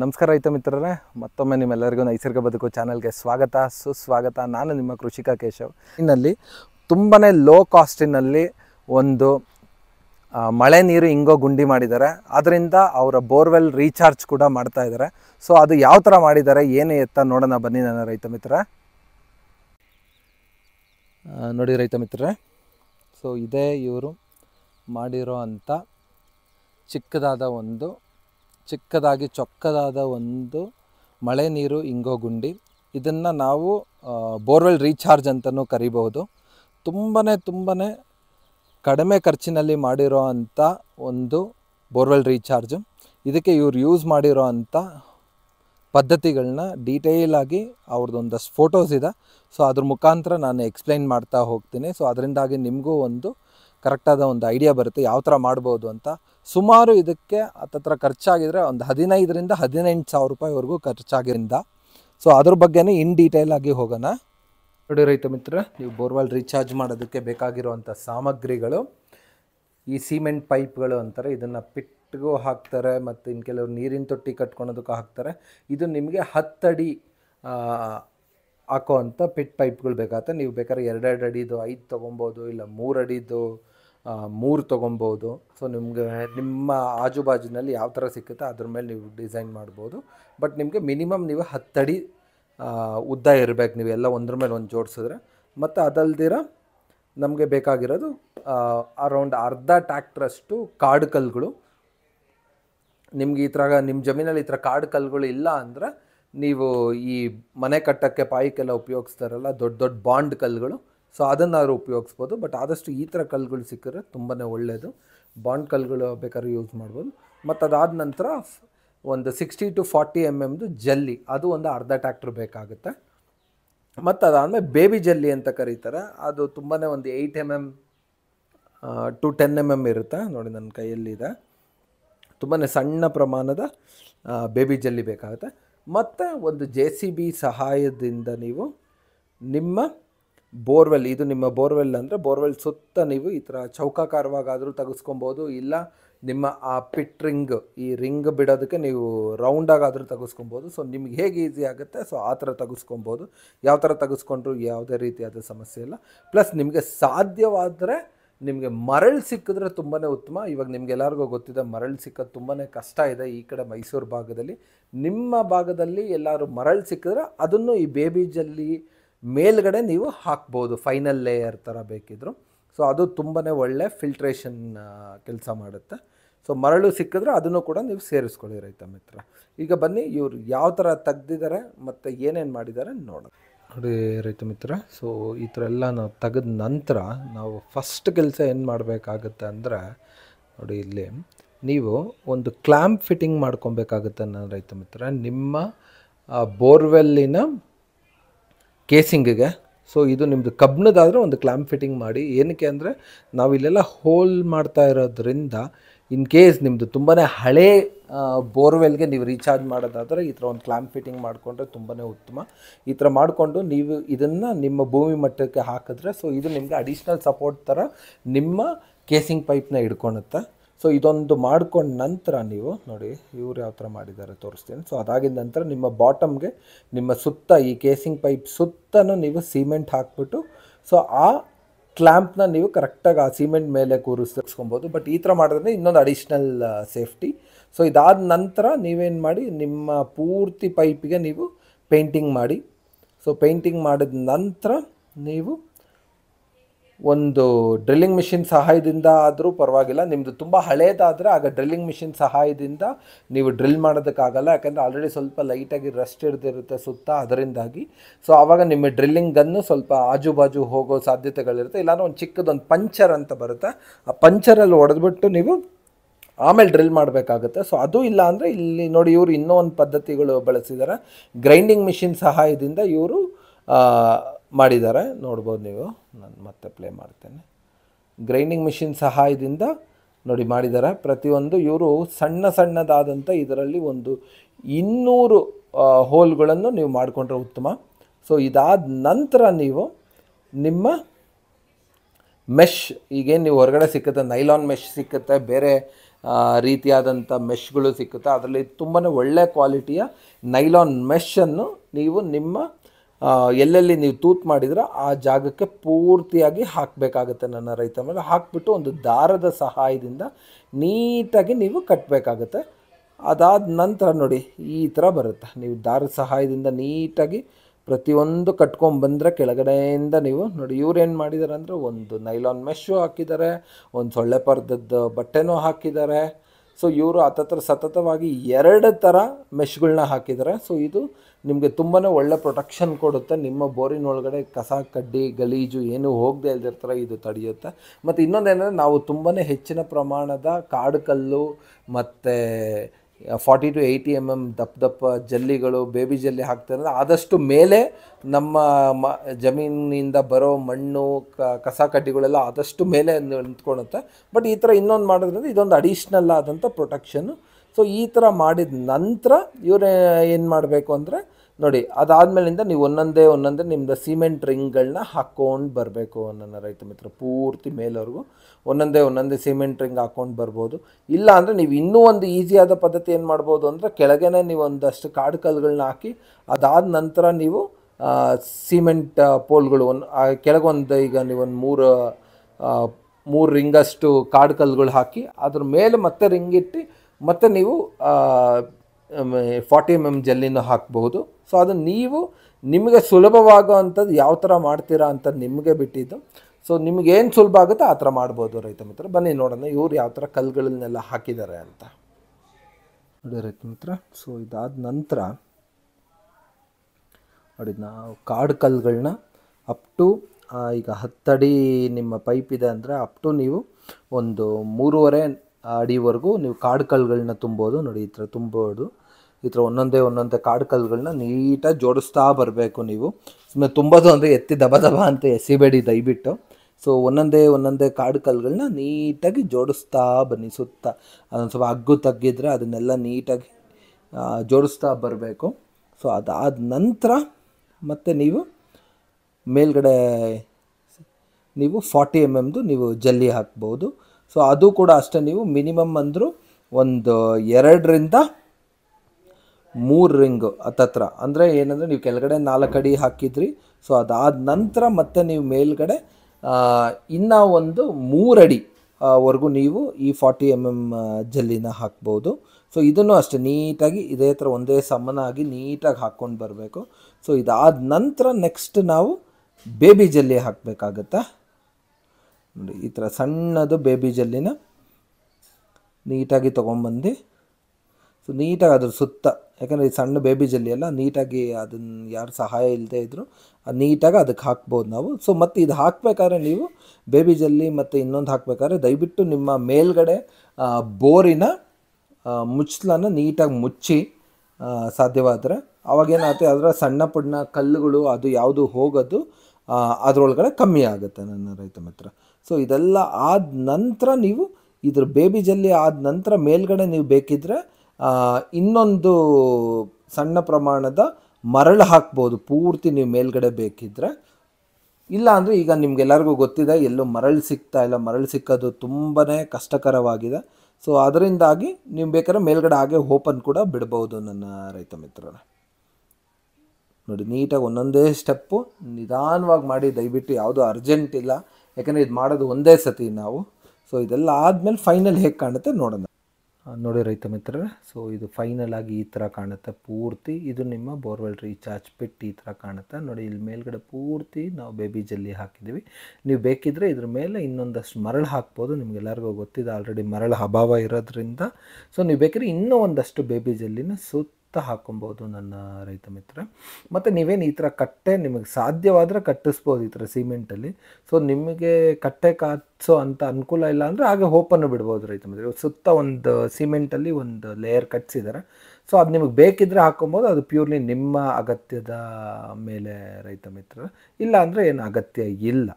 ನಮಸ್ಕಾರ ರೈತ ಮಿತ್ರರೇ ಮತ್ತೊಮ್ಮೆ ನಿಮ್ಮೆಲ್ಲರಿಗೂ ನೈಸರ್ಗಿಕ ಬದುಕು ಚಾನಲ್ಗೆ ಸ್ವಾಗತ ಸುಸ್ವಾಗತ ನಾನು ನಿಮ್ಮ ಕೃಷಿಕ ಕೇಶವ್ ಇನ್ನಲ್ಲಿ ತುಂಬಾ ಲೋ ಕಾಸ್ಟಿನಲ್ಲಿ ಒಂದು ಮಳೆ ನೀರು ಹಿಂಗೋ ಗುಂಡಿ ಮಾಡಿದ್ದಾರೆ ಅದರಿಂದ ಅವರ ಬೋರ್ವೆಲ್ ರೀಚಾರ್ಜ್ ಕೂಡ ಮಾಡ್ತಾ ಇದ್ದಾರೆ ಸೊ ಅದು ಯಾವ ಥರ ಮಾಡಿದ್ದಾರೆ ಏನು ಎತ್ತ ನೋಡೋಣ ಬನ್ನಿ ನನ್ನ ರೈತ ಮಿತ್ರ ನೋಡಿ ರೈತ ಮಿತ್ರರೇ ಸೊ ಇದೇ ಇವರು ಮಾಡಿರೋ ಅಂಥ ಚಿಕ್ಕದಾದ ಒಂದು ಚಿಕ್ಕದಾಗಿ ಚೊಕ್ಕದಾದ ಒಂದು ಮಳೆ ನೀರು ಇಂಗೋ ಗುಂಡಿ ಇದನ್ನು ನಾವು ಬೋರ್ವೆಲ್ ರೀಚಾರ್ಜ್ ಅಂತಲೂ ಕರಿಬೋದು ತುಂಬಾ ತುಂಬನೇ ಕಡಿಮೆ ಖರ್ಚಿನಲ್ಲಿ ಮಾಡಿರೋ ಅಂಥ ಒಂದು ಬೋರ್ವೆಲ್ ರೀಚಾರ್ಜು ಇದಕ್ಕೆ ಇವ್ರು ಯೂಸ್ ಮಾಡಿರೋ ಅಂಥ ಪದ್ಧತಿಗಳನ್ನ ಡೀಟೇಲಾಗಿ ಅವ್ರದ್ದೊಂದಷ್ಟು ಫೋಟೋಸ್ ಇದೆ ಸೊ ಅದ್ರ ಮುಖಾಂತರ ನಾನು ಎಕ್ಸ್ಪ್ಲೈನ್ ಮಾಡ್ತಾ ಹೋಗ್ತೀನಿ ಸೊ ಅದರಿಂದಾಗಿ ನಿಮಗೂ ಒಂದು ಕರೆಕ್ಟಾದ ಒಂದು ಐಡಿಯಾ ಬರುತ್ತೆ ಯಾವ ಥರ ಮಾಡ್ಬೋದು ಅಂತ ಸುಮಾರು ಇದಕ್ಕೆ ಹತ್ತತ್ರ ಖರ್ಚಾಗಿದ್ರೆ ಒಂದು ಹದಿನೈದರಿಂದ ಹದಿನೆಂಟು ಸಾವಿರ ರೂಪಾಯಿವರೆಗೂ ಖರ್ಚಾಗಿರಿಂದ ಸೊ ಅದ್ರ ಬಗ್ಗೆನೇ ಇನ್ ಡೀಟೇಲ್ ಆಗಿ ಹೋಗೋಣ ನೋಡಿ ರೈತ ಮಿತ್ರ ನೀವು ಬೋರ್ವೆಲ್ ರೀಚಾರ್ಜ್ ಮಾಡೋದಕ್ಕೆ ಬೇಕಾಗಿರುವಂಥ ಸಾಮಗ್ರಿಗಳು ಈ ಸಿಮೆಂಟ್ ಪೈಪ್ಗಳು ಅಂತಾರೆ ಇದನ್ನು ಪಿಟ್ಗೂ ಹಾಕ್ತಾರೆ ಮತ್ತು ಇನ್ನು ಕೆಲವರು ನೀರಿನ ತೊಟ್ಟಿ ಕಟ್ಕೊಳೋದಕ್ಕೂ ಹಾಕ್ತಾರೆ ಇದು ನಿಮಗೆ ಹತ್ತಡಿ ಹಾಕೋ ಅಂಥ ಪಿಟ್ ಪೈಪ್ಗಳು ಬೇಕಾಗುತ್ತೆ ನೀವು ಬೇಕಾದ್ರೆ ಎರಡೆರಡು ಅಡಿದು ಐದು ತೊಗೊಬೋದು ಇಲ್ಲ ಮೂರು ಅಡಿದು ಮೂರು ತೊಗೊಬೋದು ಸೊ ನಿಮಗೆ ನಿಮ್ಮ ಆಜುಬಾಜಿನಲ್ಲಿ ಯಾವ ಥರ ಸಿಕ್ಕುತ್ತೆ ಅದ್ರ ಮೇಲೆ ನೀವು ಡಿಸೈನ್ ಮಾಡ್ಬೋದು ಬಟ್ ನಿಮಗೆ ಮಿನಿಮಮ್ ನೀವು ಹತ್ತಡಿ ಉದ್ದ ಇರಬೇಕು ನೀವು ಎಲ್ಲ ಒಂದ್ರ ಮೇಲೆ ಒಂದು ಜೋಡಿಸಿದ್ರೆ ಮತ್ತು ಅದಲ್ದಿರ ನಮಗೆ ಬೇಕಾಗಿರೋದು ಅರೌಂಡ್ ಅರ್ಧ ಟ್ಯಾಕ್ಟ್ರಷ್ಟು ಕಾಡು ಕಲ್ಲುಗಳು ನಿಮ್ಗೆ ಈ ಥರ ನಿಮ್ಮ ಜಮೀನಲ್ಲಿ ಈ ಥರ ಕಾಡು ಕಲ್ಲುಗಳು ಇಲ್ಲ ಅಂದರೆ ನೀವು ಈ ಮನೆ ಕಟ್ಟಕ್ಕೆ ಪಾಯಿಕೆಲ್ಲ ಉಪಯೋಗಿಸ್ತಾರಲ್ಲ ದೊಡ್ಡ ದೊಡ್ಡ ಬಾಂಡ್ ಕಲ್ಲುಗಳು ಸೊ ಅದನ್ನಾದರೂ ಉಪಯೋಗಿಸ್ಬೋದು ಬಟ್ ಆದಷ್ಟು ಈ ಥರ ಕಲ್ಲುಗಳು ಸಿಕ್ಕಿದ್ರೆ ತುಂಬಾ ಒಳ್ಳೆಯದು ಬಾಂಡ್ ಕಲ್ಲುಗಳು ಬೇಕಾದ್ರೆ ಯೂಸ್ ಮಾಡ್ಬೋದು ಮತ್ತು ಅದಾದ ನಂತರ ಒಂದು ಸಿಕ್ಸ್ಟಿ ಟು ಫಾರ್ಟಿ ಎಮ್ ಎಮ್ದು ಜಲ್ಲಿ ಅದು ಒಂದು ಅರ್ಧ ಟ್ಯಾಕ್ಟ್ರ್ ಬೇಕಾಗುತ್ತೆ ಮತ್ತು ಅದಾದಮೇಲೆ ಬೇಬಿ ಜಲ್ಲಿ ಅಂತ ಕರೀತಾರೆ ಅದು ತುಂಬಾ ಒಂದು eight M M to ten M M ಇರುತ್ತೆ ನೋಡಿ ನನ್ನ ಕೈಯಲ್ಲಿದೆ ತುಂಬಾ ಸಣ್ಣ ಪ್ರಮಾಣದ ಬೇಬಿ ಜಲ್ಲಿ ಬೇಕಾಗುತ್ತೆ ಮತ್ತು ಒಂದು ಜೆ ಸಿ ಬಿ ಸಹಾಯದಿಂದ ನೀವು ನಿಮ್ಮ ಬೋರ್ವೆಲ್ ಇದು ನಿಮ್ಮ ಬೋರ್ವೆಲ್ ಅಂದರೆ ಬೋರ್ವೆಲ್ ಸುತ್ತ ನೀವು ಈ ಥರ ಚೌಕಾಕಾರವಾಗಾದರೂ ತೆಗೆಸ್ಕೊಬೋದು ಇಲ್ಲ ನಿಮ್ಮ ಆ ಪಿಟ್ ರಿಂಗ್ ಈ ರಿಂಗ್ ಬಿಡೋದಕ್ಕೆ ನೀವು ರೌಂಡಾಗಾದರೂ ತೆಗೆಸ್ಕೊಬೋದು ಸೊ ನಿಮ್ಗೆ ಹೇಗೆ ಈಸಿ ಆಗುತ್ತೆ ಸೊ ಆ ಥರ ತೆಗೆಸ್ಕೊಬೋದು ಯಾವ ಥರ ತೆಗೆಸ್ಕೊಂಡ್ರು ಯಾವುದೇ ರೀತಿಯಾದ ಸಮಸ್ಯೆ ಇಲ್ಲ ಪ್ಲಸ್ ನಿಮಗೆ ಸಾಧ್ಯವಾದರೆ ನಿಮಗೆ ಮರಳು ಸಿಕ್ಕಿದ್ರೆ ತುಂಬಾ ಉತ್ತಮ ಇವಾಗ ನಿಮಗೆಲ್ಲರಿಗೂ ಗೊತ್ತಿದೆ ಮರಳು ಸಿಕ್ಕೋದು ತುಂಬಾ ಕಷ್ಟ ಇದೆ ಈ ಕಡೆ ಮೈಸೂರು ಭಾಗದಲ್ಲಿ ನಿಮ್ಮ ಭಾಗದಲ್ಲಿ ಎಲ್ಲರೂ ಮರಳು ಸಿಕ್ಕಿದ್ರೆ ಅದನ್ನು ಈ ಬೇಬಿ ಜಲ್ಲಿ ಮೇಲ್ಗಡೆ ನೀವು ಹಾಕ್ಬೋದು ಫೈನಲ್ ಲೇಯರ್ ಥರ ಬೇಕಿದ್ರು ಸೊ ಅದು ತುಂಬಾ ಒಳ್ಳೆ ಫಿಲ್ಟ್ರೇಷನ್ ಕೆಲಸ ಮಾಡುತ್ತೆ ಸೊ ಮರಳು ಸಿಕ್ಕಿದ್ರೆ ಅದನ್ನು ಕೂಡ ನೀವು ಸೇರಿಸ್ಕೊಳ್ಳಿ ರೈತ ಮಿತ್ರ ಈಗ ಬನ್ನಿ ಇವರು ಯಾವ ಥರ ತೆಗ್ದಿದ್ದಾರೆ ಮತ್ತು ಏನೇನು ಮಾಡಿದ್ದಾರೆ ನೋಡೋಣ ನೋಡಿ ರೈತ ಮಿತ್ರ ಸೊ ಈ ಥರ ಎಲ್ಲ ನಾವು ತೆಗೆದ ನಂತರ ನಾವು ಫಸ್ಟ್ ಕೆಲಸ ಏನು ಮಾಡಬೇಕಾಗತ್ತೆ ಅಂದರೆ ನೋಡಿ ಇಲ್ಲಿ ನೀವು ಒಂದು ಕ್ಲ್ಯಾಂಪ್ ಫಿಟ್ಟಿಂಗ್ ಮಾಡ್ಕೊಬೇಕಾಗುತ್ತೆ ನನ್ನ ರೈತ ಮಿತ್ರ ನಿಮ್ಮ ಬೋರ್ವೆಲ್ಲಿನ ಕೇಸಿಂಗಿಗೆ ಸೊ ಇದು ನಿಮ್ಮದು ಕಬ್ಬಿಣದಾದರೆ ಒಂದು ಕ್ಲ್ಯಾಂಪ್ ಫಿಟ್ಟಿಂಗ್ ಮಾಡಿ ಏನಕ್ಕೆ ಅಂದರೆ ನಾವಿಲ್ಲೆಲ್ಲ ಹೋಲ್ ಮಾಡ್ತಾ ಇರೋದ್ರಿಂದ ಇನ್ ಕೇಸ್ ನಿಮ್ಮದು ತುಂಬಾ ಹಳೇ ಬೋರ್ವೆಲ್ಗೆ ನೀವು ರೀಚಾರ್ಜ್ ಮಾಡೋದಾದರೆ ಈ ಥರ ಒಂದು ಕ್ಲ್ಯಾಂಪ್ ಫಿಟ್ಟಿಂಗ್ ಮಾಡಿಕೊಂಡ್ರೆ ತುಂಬಾ ಉತ್ತಮ ಈ ಥರ ಮಾಡಿಕೊಂಡು ನೀವು ಇದನ್ನು ನಿಮ್ಮ ಭೂಮಿ ಮಟ್ಟಕ್ಕೆ ಹಾಕಿದ್ರೆ ಸೊ ಇದು ನಿಮಗೆ ಅಡಿಷ್ನಲ್ ಸಪೋರ್ಟ್ ಥರ ನಿಮ್ಮ ಕೇಸಿಂಗ್ ಪೈಪ್ನ ಹಿಡ್ಕೊಳುತ್ತೆ ಸೊ ಇದೊಂದು ಮಾಡ್ಕೊಂಡ ನಂತರ ನೀವು ನೋಡಿ ಇವ್ರು ಯಾವ ಥರ ಮಾಡಿದ್ದಾರೆ ತೋರಿಸ್ತೀನಿ ಸೊ ಅದಾಗಿದ್ದ ನಂತರ ನಿಮ್ಮ ಬಾಟಮ್ಗೆ ನಿಮ್ಮ ಸುತ್ತ ಈ ಕೇಸಿಂಗ್ ಪೈಪ್ ಸುತ್ತನೂ ನೀವು ಸಿಮೆಂಟ್ ಹಾಕ್ಬಿಟ್ಟು ಸೊ ಆ ಕ್ಲ್ಯಾಂಪ್ನ ನೀವು ಕರೆಕ್ಟಾಗಿ ಆ ಸಿಮೆಂಟ್ ಮೇಲೆ ಕೂರಿಸ್ಕೊಬೋದು ಬಟ್ ಈ ಥರ ಮಾಡಿದ್ರೆ ಇನ್ನೊಂದು ಅಡಿಷ್ನಲ್ ಸೇಫ್ಟಿ ಸೊ ಇದಾದ ನಂತರ ನೀವೇನು ಮಾಡಿ ನಿಮ್ಮ ಪೂರ್ತಿ ಪೈಪಿಗೆ ನೀವು ಪೇಂಟಿಂಗ್ ಮಾಡಿ ಸೊ ಪೇಂಟಿಂಗ್ ಮಾಡಿದ ನಂತರ ನೀವು ಒಂದು ಡ್ರಿಲ್ಲಿಂಗ್ ಮಿಷಿನ್ ಸಹಾಯದಿಂದ ಆದರೂ ಪರವಾಗಿಲ್ಲ ನಿಮ್ಮದು ತುಂಬ ಹಳೇದಾದರೆ ಆಗ ಡ್ರಿಲ್ಲಿಂಗ್ ಮಿಷಿನ್ ಸಹಾಯದಿಂದ ನೀವು ಡ್ರಿಲ್ ಮಾಡೋದಕ್ಕಾಗಲ್ಲ ಯಾಕಂದರೆ ಆಲ್ರೆಡಿ ಸ್ವಲ್ಪ ಲೈಟಾಗಿ ರಸ್ಟ್ ಹಿಡ್ದಿರುತ್ತೆ ಸುತ್ತ ಅದರಿಂದಾಗಿ ಸೊ ಆವಾಗ ನಿಮ್ಮ ಡ್ರಿಲ್ಲಿಂಗ್ ಸ್ವಲ್ಪ ಆಜು ಬಾಜು ಹೋಗೋ ಸಾಧ್ಯತೆಗಳಿರುತ್ತೆ ಇಲ್ಲಾಂದ್ರೆ ಒಂದು ಚಿಕ್ಕದೊಂದು ಪಂಚರ್ ಅಂತ ಬರುತ್ತೆ ಆ ಪಂಚರಲ್ಲಿ ಹೊಡೆದ್ಬಿಟ್ಟು ನೀವು ಆಮೇಲೆ ಡ್ರಿಲ್ ಮಾಡಬೇಕಾಗುತ್ತೆ ಸೊ ಅದು ಇಲ್ಲ ಅಂದರೆ ಇಲ್ಲಿ ನೋಡಿ ಇವರು ಇನ್ನೂ ಒಂದು ಪದ್ಧತಿಗಳು ಬಳಸಿದ್ದಾರೆ ಗ್ರೈಂಡಿಂಗ್ ಮಿಷಿನ್ ಸಹಾಯದಿಂದ ಇವರು ಮಾಡಿದ್ದಾರೆ ನೋಡ್ಬೋದು ನೀವು ನಾನು ಮತ್ತೆ ಪ್ಲೇ ಮಾಡ್ತೇನೆ ಗ್ರೈಂಡಿಂಗ್ ಮಿಷಿನ್ ಸಹಾಯದಿಂದ ನೋಡಿ ಮಾಡಿದ್ದಾರೆ ಪ್ರತಿಯೊಂದು ಇವರು ಸಣ್ಣ ಸಣ್ಣದಾದಂಥ ಇದರಲ್ಲಿ ಒಂದು ಇನ್ನೂರು ಹೋಲ್ಗಳನ್ನು ನೀವು ಮಾಡಿಕೊಂಡ್ರೆ ಉತ್ತಮ ಸೊ ಇದಾದ ನಂತರ ನೀವು ನಿಮ್ಮ ಮೆಶ್ ಈಗೇನು ನೀವು ಹೊರಗಡೆ ಸಿಕ್ಕುತ್ತೆ ನೈಲಾನ್ ಮೆಶ್ ಸಿಕ್ಕುತ್ತೆ ಬೇರೆ ರೀತಿಯಾದಂಥ ಮೆಶ್ಗಳು ಸಿಕ್ಕುತ್ತೆ ಅದರಲ್ಲಿ ತುಂಬಾ ಒಳ್ಳೆಯ ಕ್ವಾಲಿಟಿಯ ನೈಲಾನ್ ಮೆಶ್ಶನ್ನು ನೀವು ನಿಮ್ಮ ಎಲ್ಲೆಲ್ಲಿ ನೀವು ತೂತು ಮಾಡಿದ್ರೆ ಆ ಜಾಗಕ್ಕೆ ಪೂರ್ತಿಯಾಗಿ ಹಾಕಬೇಕಾಗತ್ತೆ ನನ್ನ ರೈತ ಮೇಲೆ ಹಾಕಿಬಿಟ್ಟು ಒಂದು ದಾರದ ಸಹಾಯದಿಂದ ನೀಟಾಗಿ ನೀವು ಕಟ್ಟಬೇಕಾಗತ್ತೆ ಅದಾದ ನಂತರ ನೋಡಿ ಈ ಥರ ಬರುತ್ತೆ ನೀವು ದಾರದ ಸಹಾಯದಿಂದ ನೀಟಾಗಿ ಪ್ರತಿಯೊಂದು ಬಂದರೆ ಕೆಳಗಡೆಯಿಂದ ನೀವು ನೋಡಿ ಇವ್ರೇನು ಮಾಡಿದ್ದಾರೆ ಅಂದರೆ ಒಂದು ನೈಲಾನ್ ಮೆಶು ಹಾಕಿದ್ದಾರೆ ಒಂದು ಸೊಳ್ಳೆ ಪರ್ದದ್ದು ಬಟ್ಟೆನೂ ಹಾಕಿದ್ದಾರೆ ಸೊ ಇವರು ಹತ್ತತ್ರ ಸತತವಾಗಿ ಎರಡು ಥರ ಮೆಶ್ಗಳನ್ನ ಹಾಕಿದ್ದಾರೆ ಸೊ ಇದು ನಿಮಗೆ ತುಂಬಾ ಒಳ್ಳೆ ಪ್ರೊಟೆಕ್ಷನ್ ಕೊಡುತ್ತೆ ನಿಮ್ಮ ಬೋರಿನ ಕಸ ಕಡ್ಡಿ ಗಲೀಜು ಏನು ಹೋಗದೆ ಇಲ್ದಿರ್ತಾರೆ ಇದು ತಡೆಯುತ್ತೆ ಮತ್ತು ಇನ್ನೊಂದೇನೆಂದರೆ ನಾವು ತುಂಬಾ ಹೆಚ್ಚಿನ ಪ್ರಮಾಣದ ಕಾಡು ಕಲ್ಲು ಮತ್ತು forty to eighty M M ದಪ್ಪ ದಪ್ಪ ಜಲ್ಲಿಗಳು ಬೇಬಿ ಜಲ್ಲಿ ಹಾಕ್ತಾರೆ ಆದಷ್ಟು ಮೇಲೆ ನಮ್ಮ ಮ ಜಮೀನಿಂದ ಬರೋ ಮಣ್ಣು ಕ ಕಸ ಕಡ್ಡಿಗಳೆಲ್ಲ ಆದಷ್ಟು ಮೇಲೆ ನಿಂತ್ಕೊಳುತ್ತೆ ಬಟ್ ಈ ಥರ ಇನ್ನೊಂದು ಮಾಡೋದ್ರಿಂದ ಇದೊಂದು ಅಡಿಷ್ನಲ್ ಆದಂಥ ಪ್ರೊಟೆಕ್ಷನ್ನು ಸೊ ಈ ಥರ ಮಾಡಿದ ನಂತರ ಇವರೇ ಏನು ಮಾಡಬೇಕು ಅಂದರೆ ನೋಡಿ ಅದಾದಮೇಲಿಂದ ನೀವು ಒಂದೊಂದೇ ಒಂದೊಂದೇ ನಿಮ್ದು ಸಿಮೆಂಟ್ ರಿಂಗ್ಗಳನ್ನ ಹಾಕ್ಕೊಂಡು ಬರಬೇಕು ನನ್ನ ರೈತ ಮಿತ್ರ ಪೂರ್ತಿ ಮೇಲವರೆಗೂ ಒಂದೊಂದೇ ಒಂದೊಂದೇ ಸಿಮೆಂಟ್ ರಿಂಗ್ ಹಾಕ್ಕೊಂಡು ಬರ್ಬೋದು ಇಲ್ಲ ಅಂದರೆ ನೀವು ಇನ್ನೂ ಒಂದು ಈಸಿಯಾದ ಪದ್ಧತಿ ಏನು ಮಾಡ್ಬೋದು ಅಂದರೆ ಕೆಳಗೇನೆ ನೀವು ಒಂದಷ್ಟು ಕಾಡು ಕಲ್ಲುಗಳನ್ನ ಹಾಕಿ ಅದಾದ ನಂತರ ನೀವು ಸಿಮೆಂಟ್ ಪೋಲ್ಗಳು ಒಂದು ಕೆಳಗೊಂದು ಈಗ ನೀವೊಂದು ಮೂರು ಮೂರು ರಿಂಗಷ್ಟು ಕಾಡು ಕಲ್ಲುಗಳು ಹಾಕಿ ಅದ್ರ ಮೇಲೆ ಮತ್ತೆ ರಿಂಗ್ ಇಟ್ಟು ಮತ್ತೆ ನೀವು ಫಾರ್ಟಿ ಎಮ್ ಎಮ್ ಜೆಲ್ಲಿನೂ ಹಾಕಬಹುದು ಸೊ ಅದು ನೀವು ನಿಮಗೆ ಸುಲಭವಾಗೋ ಅಂಥದ್ದು ಯಾವ ಥರ ಮಾಡ್ತೀರಾ ಅಂತ ನಿಮಗೆ ಬಿಟ್ಟಿದ್ದು ಸೊ ನಿಮಗೇನು ಸುಲಭ ಆಗುತ್ತೋ ಆ ಥರ ಮಾಡ್ಬೋದು ರೈತ ಮಿತ್ರ ಬನ್ನಿ ನೋಡೋಣ ಇವರು ಯಾವ ಥರ ಕಲ್ಲುಗಳನ್ನೆಲ್ಲ ಹಾಕಿದ್ದಾರೆ ಅಂತ ನೋಡಿ ರೈತ ಮಿತ್ರ ಸೊ ಇದಾದ ನಂತರ ನೋಡಿ ನಾವು ಕಾಡು ಕಲ್ಲುಗಳನ್ನ ಅಪ್ ಟು ಈಗ ಹತ್ತಡಿ ನಿಮ್ಮ ಪೈಪ್ ಇದೆ ಅಂದರೆ ಅಪ್ ಟು ನೀವು ಒಂದು ಮೂರುವರೆ ಅಡಿವರೆಗೂ ನೀವು ಕಾಡು ಕಲ್ಲುಗಳನ್ನ ತುಂಬೋದು ನೋಡಿ ಈ ಥರ ತುಂಬೋದು ಈ ಥರ ಒಂದೊಂದೇ ಒಂದೊಂದೇ ಕಾಡು ಕಲ್ಲುಗಳನ್ನ ನೀಟಾಗಿ ಜೋಡಿಸ್ತಾ ಬರಬೇಕು ನೀವು ಸುಮ್ಮನೆ ತುಂಬೋದು ಅಂದರೆ ಎತ್ತಿ ದಬ ದಬ ಅಂತ ಎಸಿಬೇಡಿ ದಯವಿಟ್ಟು ಸೊ ಒಂದೊಂದೇ ಒಂದೊಂದೇ ಕಾಡು ಕಲ್ಲುಗಳನ್ನ ನೀಟಾಗಿ ಜೋಡಿಸ್ತಾ ಬನ್ನಿ ಸುತ್ತ ಅದೊಂದು ಸ್ವಲ್ಪ ಹಗ್ಗು ತಗ್ಗಿದ್ರೆ ಅದನ್ನೆಲ್ಲ ನೀಟಾಗಿ ಜೋಡಿಸ್ತಾ ಬರಬೇಕು ಸೊ ಅದಾದ ನಂತರ ಮತ್ತು ನೀವು ಮೇಲ್ಗಡೆ ನೀವು ಫಾರ್ಟಿ ಎಮ್ ಎಮ್ದು ನೀವು ಜಲ್ಲಿ ಹಾಕ್ಬೋದು ಸೊ ಅದು ಕೂಡ ಅಷ್ಟೇ ನೀವು ಮಿನಿಮಮ್ ಅಂದರೂ ಒಂದು ಎರಡರಿಂದ ಮೂರು ರಿಂಗ್ ಹತ್ತತ್ರ ಅಂದರೆ ಏನಂದರೆ ನೀವು ಕೆಳಗಡೆ ನಾಲ್ಕು ಅಡಿ ಹಾಕಿದ್ರಿ ಸೊ ಅದಾದ ನಂತರ ಮತ್ತೆ ನೀವು ಮೇಲ್ಗಡೆ ಇನ್ನೂ ಒಂದು ಮೂರಡಿ ವರೆಗೂ ನೀವು ಈ ಫಾರ್ಟಿ ಎಮ್ ಎಮ್ ಜಲ್ಲಿನ ಹಾಕ್ಬೋದು ಸೊ ಇದನ್ನು ಅಷ್ಟೇ ನೀಟಾಗಿ ಇದೇ ಥರ ಒಂದೇ ಸಮನಾಗಿ ನೀಟಾಗಿ ಹಾಕ್ಕೊಂಡು ಬರಬೇಕು ಸೊ ಇದಾದ ನಂತರ ನೆಕ್ಸ್ಟ್ ನಾವು ಬೇಬಿ ಜಲ್ಲಿ ಹಾಕಬೇಕಾಗತ್ತೆ ನೋಡಿ ಈ ಥರ ಸಣ್ಣದು ಬೇಬಿ ಜಲ್ಲಿನ ನೀಟಾಗಿ ತೊಗೊಂಬಂದು ಸೊ ನೀಟಾಗಿ ಅದ್ರ ಸುತ್ತ ಯಾಕಂದರೆ ಈ ಸಣ್ಣ ಬೇಬಿ ಜಲ್ಲಿ ಎಲ್ಲ ನೀಟಾಗಿ ಅದನ್ನು ಯಾರು ಸಹಾಯ ಇಲ್ಲದೆ ಇದ್ದರೂ ಅದು ನೀಟಾಗಿ ಅದಕ್ಕೆ ಹಾಕ್ಬೋದು ನಾವು ಸೊ ಮತ್ತು ಇದು ಹಾಕಬೇಕಾದ್ರೆ ನೀವು ಬೇಬಿ ಜಲ್ಲಿ ಮತ್ತು ಇನ್ನೊಂದು ಹಾಕಬೇಕಾದ್ರೆ ದಯವಿಟ್ಟು ನಿಮ್ಮ ಮೇಲ್ಗಡೆ ಬೋರಿನ ಮುಚ್ಚಲನ್ನು ನೀಟಾಗಿ ಮುಚ್ಚಿ ಸಾಧ್ಯವಾದರೆ ಅವಾಗೇನಾಗುತ್ತೆ ಅದರ ಸಣ್ಣ ಪುಣ್ಣ ಕಲ್ಲುಗಳು ಅದು ಯಾವುದು ಹೋಗೋದು ಅದರೊಳಗಡೆ ಕಮ್ಮಿ ಆಗುತ್ತೆ ನನ್ನ ರೈತ ಮಿತ್ರ ಸೊ ಇದೆಲ್ಲ ಆದ ನಂತರ ನೀವು ಇದ್ರ ಬೇಬಿ ಜಲ್ಲಿ ಆದ ನಂತರ ಮೇಲ್ಗಡೆ ನೀವು ಬೇಕಿದ್ದರೆ ಇನ್ನೊಂದು ಸಣ್ಣ ಪ್ರಮಾಣದ ಮರಳು ಹಾಕ್ಬೋದು ಪೂರ್ತಿ ನೀವು ಮೇಲ್ಗಡೆ ಬೇಕಿದ್ರೆ ಇಲ್ಲ ಅಂದರೆ ಈಗ ನಿಮ್ಗೆಲ್ಲರಿಗೂ ಗೊತ್ತಿದೆ ಎಲ್ಲೂ ಮರಳು ಸಿಗ್ತಾ ಇಲ್ಲ ಮರಳು ಸಿಕ್ಕೋದು ತುಂಬಾ ಕಷ್ಟಕರವಾಗಿದೆ ಸೊ ಅದರಿಂದಾಗಿ ನೀವು ಬೇಕಾದ್ರೆ ಮೇಲ್ಗಡೆ ಹಾಗೆ ಓಪನ್ ಕೂಡ ಬಿಡ್ಬೋದು ನನ್ನ ರೈತ ಮಿತ್ರರೇ ನೋಡಿ ನೀಟಾಗಿ ಒಂದೊಂದೇ ಸ್ಟೆಪ್ಪು ನಿಧಾನವಾಗಿ ಮಾಡಿ ದಯವಿಟ್ಟು ಯಾವುದೂ ಅರ್ಜೆಂಟ್ ಇಲ್ಲ ಯಾಕಂದರೆ ಇದು ಮಾಡೋದು ಒಂದೇ ಸತಿ ನಾವು ಸೊ ಇದೆಲ್ಲ ಆದಮೇಲೆ ಫೈನಲ್ ಹೇಗೆ ಕಾಣುತ್ತೆ ನೋಡೋಣ ನೋಡಿ ರೈತ ಮಿತ್ರರೇ ಸೊ ಇದು ಫೈನಲ್ ಆಗಿ ಈ ಥರ ಕಾಣುತ್ತೆ ಪೂರ್ತಿ ಇದು ನಿಮ್ಮ ಬೋರ್ವೆಲ್ ರೀಚಾರ್ಜ್ ಪೆಟ್ಟಿ ಈ ಥರ ಕಾಣುತ್ತೆ ನೋಡಿ ಇಲ್ಲಿ ಮೇಲ್ಗಡೆ ಪೂರ್ತಿ ನಾವು ಬೇಬಿ ಜಲ್ಲಿ ಹಾಕಿದ್ದೀವಿ ನೀವು ಬೇಕಿದ್ರೆ ಇದ್ರ ಮೇಲೆ ಇನ್ನೊಂದಷ್ಟು ಮರಳು ಹಾಕ್ಬೋದು ನಿಮಗೆಲ್ಲರಿಗೂ ಗೊತ್ತಿದೆ ಆಲ್ರೆಡಿ ಮರಳು ಅಭಾವ ಇರೋದ್ರಿಂದ ಸೊ ನೀವು ಬೇಕಿದ್ರೆ ಇನ್ನೂ ಒಂದಷ್ಟು ಬೇಬಿ ಜಲ್ಲಿನ ಸುತ್ತ ಹಾಕೊಬೋದು ನನ್ನ ರೈತ ಮಿತ್ರ ಮತ್ತು ನೀವೇನು ಈ ಥರ ಕಟ್ಟೆ ನಿಮಗೆ ಸಾಧ್ಯವಾದರೆ ಕಟ್ಟಿಸ್ಬೋದು ಈ ಥರ ಸಿಮೆಂಟಲ್ಲಿ ಸೊ ನಿಮಗೆ ಕಟ್ಟೆ ಕಾಚೋ ಅಂತ ಅನುಕೂಲ ಇಲ್ಲ ಅಂದರೆ ಹಾಗೆ ಹೋಪನ್ನು ಬಿಡ್ಬೋದು ರೈತ ಮಿತ್ರ ಸುತ್ತ ಒಂದು ಸಿಮೆಂಟಲ್ಲಿ ಒಂದು ಲೇಯರ್ ಕಟ್ಟಿಸಿದ್ದಾರೆ ಸೊ ಅದು ನಿಮಗೆ ಬೇಕಿದ್ದರೆ ಹಾಕೊಬೋದು ಅದು ಪ್ಯೂರ್ಲಿ ನಿಮ್ಮ ಅಗತ್ಯದ ಮೇಲೆ ರೈತ ಮಿತ್ರ ಇಲ್ಲ ಅಂದರೆ ಏನು ಅಗತ್ಯ ಇಲ್ಲ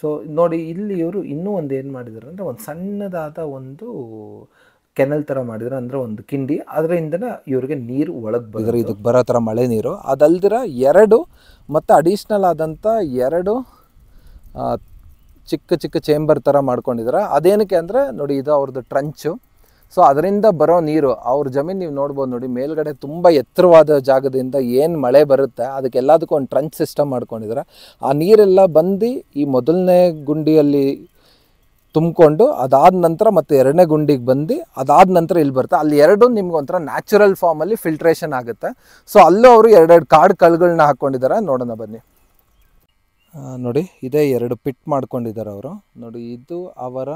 ಸೊ ನೋಡಿ ಇಲ್ಲಿ ಇವರು ಇನ್ನೂ ಒಂದು ಏನು ಮಾಡಿದ್ರು ಅಂದರೆ ಒಂದು ಸಣ್ಣದಾದ ಒಂದು ಕೆನಲ್ ಥರ ಮಾಡಿದ್ರೆ ಅಂದರೆ ಒಂದು ಕಿಂಡಿ ಅದರಿಂದನೇ ಇವ್ರಿಗೆ ನೀರು ಒಳಗೆ ಬಂದ್ರೆ ಇದಕ್ಕೆ ಬರೋ ಥರ ಮಳೆ ನೀರು ಅದಲ್ದಿರ ಎರಡು ಮತ್ತು ಅಡಿಷ್ನಲ್ ಆದಂಥ ಎರಡು ಚಿಕ್ಕ ಚಿಕ್ಕ ಚೇಂಬರ್ ಥರ ಮಾಡ್ಕೊಂಡಿದಾರೆ ಅದೇನಕ್ಕೆ ಅಂದರೆ ನೋಡಿ ಇದು ಅವ್ರದ್ದು ಟ್ರಂಚು ಸೊ ಅದರಿಂದ ಬರೋ ನೀರು ಅವ್ರ ಜಮೀನು ನೀವು ನೋಡ್ಬೋದು ನೋಡಿ ಮೇಲ್ಗಡೆ ತುಂಬ ಎತ್ತರವಾದ ಜಾಗದಿಂದ ಏನು ಮಳೆ ಬರುತ್ತೆ ಅದಕ್ಕೆಲ್ಲದಕ್ಕೂ ಒಂದು ಟ್ರಂಚ್ ಸಿಸ್ಟಮ್ ಮಾಡ್ಕೊಂಡಿದ್ರೆ ಆ ನೀರೆಲ್ಲ ಬಂದು ಈ ಮೊದಲನೇ ಗುಂಡಿಯಲ್ಲಿ ತುಂಬಿಕೊಂಡು ಅದಾದ ನಂತರ ಮತ್ತೆ ಎರಡನೇ ಗುಂಡಿಗೆ ಬಂದು ಅದಾದ ನಂತರ ಇಲ್ಲಿ ಬರುತ್ತೆ ಅಲ್ಲಿ ಎರಡು ನಿಮ್ಗೆ ಒಂಥರ ನ್ಯಾಚುರಲ್ ಫಾರ್ಮಲ್ಲಿ ಫಿಲ್ಟ್ರೇಷನ್ ಆಗುತ್ತೆ ಸೊ ಅಲ್ಲೂ ಅವರು ಎರಡೆರಡು ಕಾಡು ಕಳ್ಗಳನ್ನ ಹಾಕೊಂಡಿದ್ದಾರೆ ನೋಡೋಣ ಬನ್ನಿ ನೋಡಿ ಇದೇ ಎರಡು ಪಿಟ್ ಮಾಡ್ಕೊಂಡಿದ್ದಾರೆ ಅವರು ನೋಡಿ ಇದು ಅವರ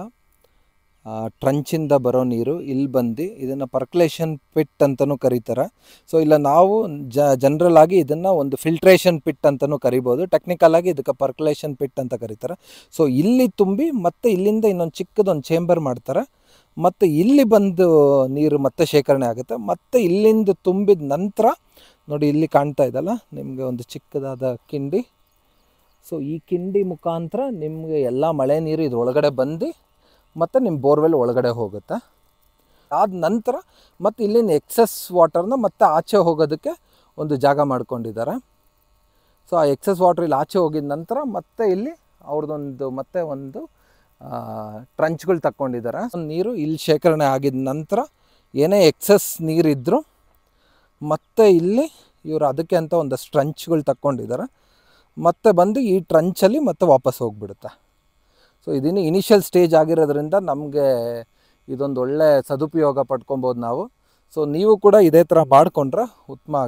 ಟ್ರಂಚಿಂದ ಬರೋ ನೀರು ಇಲ್ಲಿ ಬಂದು ಇದನ್ನು ಪರ್ಕ್ಯುಲೇಷನ್ ಪಿಟ್ ಅಂತಲೂ ಕರೀತಾರೆ ಸೊ ಇಲ್ಲ ನಾವು ಜನರಲ್ ಆಗಿ ಇದನ್ನು ಒಂದು ಫಿಲ್ಟ್ರೇಷನ್ ಪಿಟ್ ಅಂತಲೂ ಕರಿಬೋದು ಆಗಿ ಇದಕ್ಕೆ ಪರ್ಕ್ಲೇಷನ್ ಪಿಟ್ ಅಂತ ಕರೀತಾರೆ ಸೊ ಇಲ್ಲಿ ತುಂಬಿ ಮತ್ತು ಇಲ್ಲಿಂದ ಇನ್ನೊಂದು ಚಿಕ್ಕದೊಂದು ಚೇಂಬರ್ ಮಾಡ್ತಾರೆ ಮತ್ತು ಇಲ್ಲಿ ಬಂದು ನೀರು ಮತ್ತೆ ಶೇಖರಣೆ ಆಗುತ್ತೆ ಮತ್ತು ಇಲ್ಲಿಂದ ತುಂಬಿದ ನಂತರ ನೋಡಿ ಇಲ್ಲಿ ಕಾಣ್ತಾ ಇದ್ದಲ್ಲ ನಿಮಗೆ ಒಂದು ಚಿಕ್ಕದಾದ ಕಿಂಡಿ ಸೊ ಈ ಕಿಂಡಿ ಮುಖಾಂತರ ನಿಮಗೆ ಎಲ್ಲ ಮಳೆ ನೀರು ಇದು ಒಳಗಡೆ ಬಂದು ಮತ್ತು ನಿಮ್ಮ ಬೋರ್ವೆಲ್ ಒಳಗಡೆ ಹೋಗುತ್ತೆ ಆದ ನಂತರ ಮತ್ತು ಇಲ್ಲಿನ ಎಕ್ಸಸ್ ವಾಟರ್ನ ಮತ್ತೆ ಆಚೆ ಹೋಗೋದಕ್ಕೆ ಒಂದು ಜಾಗ ಮಾಡ್ಕೊಂಡಿದ್ದಾರೆ ಸೊ ಆ ಎಕ್ಸಸ್ ವಾಟರ್ ಇಲ್ಲಿ ಆಚೆ ಹೋಗಿದ ನಂತರ ಮತ್ತೆ ಇಲ್ಲಿ ಅವ್ರದ್ದೊಂದು ಮತ್ತೆ ಒಂದು ಟ್ರಂಚ್ಗಳು ತಗೊಂಡಿದ್ದಾರೆ ನೀರು ಇಲ್ಲಿ ಶೇಖರಣೆ ಆಗಿದ ನಂತರ ಏನೇ ಎಕ್ಸಸ್ ನೀರಿದ್ದರೂ ಮತ್ತೆ ಇಲ್ಲಿ ಇವರು ಅದಕ್ಕೆ ಅಂತ ಒಂದಷ್ಟು ಟ್ರಂಚ್ಗಳು ತಕ್ಕೊಂಡಿದ್ದಾರೆ ಮತ್ತೆ ಬಂದು ಈ ಟ್ರಂಚಲ್ಲಿ ಮತ್ತೆ ವಾಪಸ್ ಹೋಗಿಬಿಡುತ್ತೆ ಸೊ ಇದನ್ನು ಇನಿಷಿಯಲ್ ಸ್ಟೇಜ್ ಆಗಿರೋದ್ರಿಂದ ನಮಗೆ ಇದೊಂದು ಒಳ್ಳೆ ಸದುಪಯೋಗ ಪಡ್ಕೊಬೋದು ನಾವು ಸೊ ನೀವು ಕೂಡ ಇದೇ ಥರ ಮಾಡಿಕೊಂಡ್ರೆ ಉತ್ತಮ